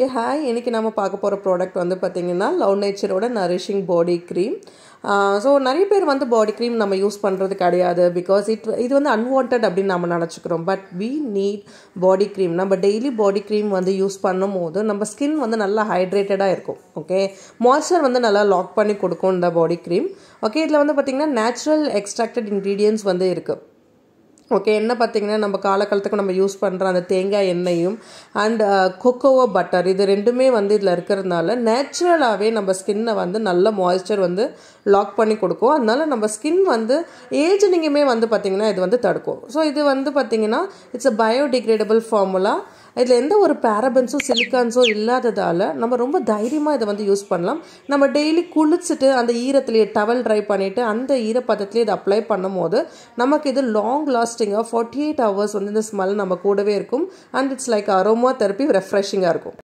ஏ hi இன்றைக்கி நம்ம பார்க்க போகிற ப்ராடக்ட் வந்து பார்த்திங்கன்னா லவ் நேச்சரோட நரிஷிங் பாடி க்ரீம் ஸோ நிறைய பேர் வந்து பாடி க்ரீம் நம்ம யூஸ் பண்ணுறது கிடையாது பிகாஸ் இட் இது வந்து அன்வான்ட் அப்படின்னு நம்ம நினச்சிக்கிறோம் but we need body cream நம்ம டெய்லி பாடி க்ரீம் வந்து யூஸ் பண்ணும் போது நம்ம ஸ்கின் வந்து நல்லா ஹைட்ரேட்டடாக இருக்கும் ஓகே மாய்ச்சர் வந்து நல்லா லாக் பண்ணி கொடுக்கும் இந்த பாடி க்ரீம் ஓகே இதில் வந்து பார்த்திங்கன்னா நேச்சுரல் எக்ஸ்ட்ராக்டட் இன்க்ரீடியன்ஸ் வந்து இருக்குது ஓகே என்ன பார்த்திங்கன்னா நம்ம காலக்காலத்துக்கு நம்ம யூஸ் பண்ணுற அந்த தேங்காய் எண்ணெயும் அண்ட் கொக்கோவோ பட்டர் இது ரெண்டுமே வந்து இதில் இருக்கிறதுனால நேச்சுரலாகவே நம்ம ஸ்கின்னை வந்து நல்ல மாய்ஸ்சர் வந்து லாக் பண்ணி கொடுக்கும் அதனால நம்ம ஸ்கின் வந்து ஏஜினிங்குமே வந்து பார்த்திங்கன்னா இது வந்து தடுக்கும் ஸோ இது வந்து பார்த்திங்கன்னா இட்ஸ் அ பயோடிகிரேடபிள் ஃபார்முலா இதில் எந்த ஒரு பேரபன்ஸோ சிலிக்கான்ஸோ இல்லாததால் நம்ம ரொம்ப தைரியமாக இதை வந்து யூஸ் பண்ணலாம் நம்ம டெய்லி குளிச்சுட்டு அந்த ஈரத்துலேயே டவல் ட்ரை பண்ணிவிட்டு அந்த ஈரப்பதத்துலேயே இதை அப்ளை பண்ணும் போது நமக்கு இது லாங் லாஸ்டிங்காக ஃபார்ட்டி எயிட் ஹவர்ஸ் வந்து இந்த ஸ்மெல் நம்ம கூடவே இருக்கும் and it's like aromatherapy ரெஃப்ரெஷிங்காக இருக்கும்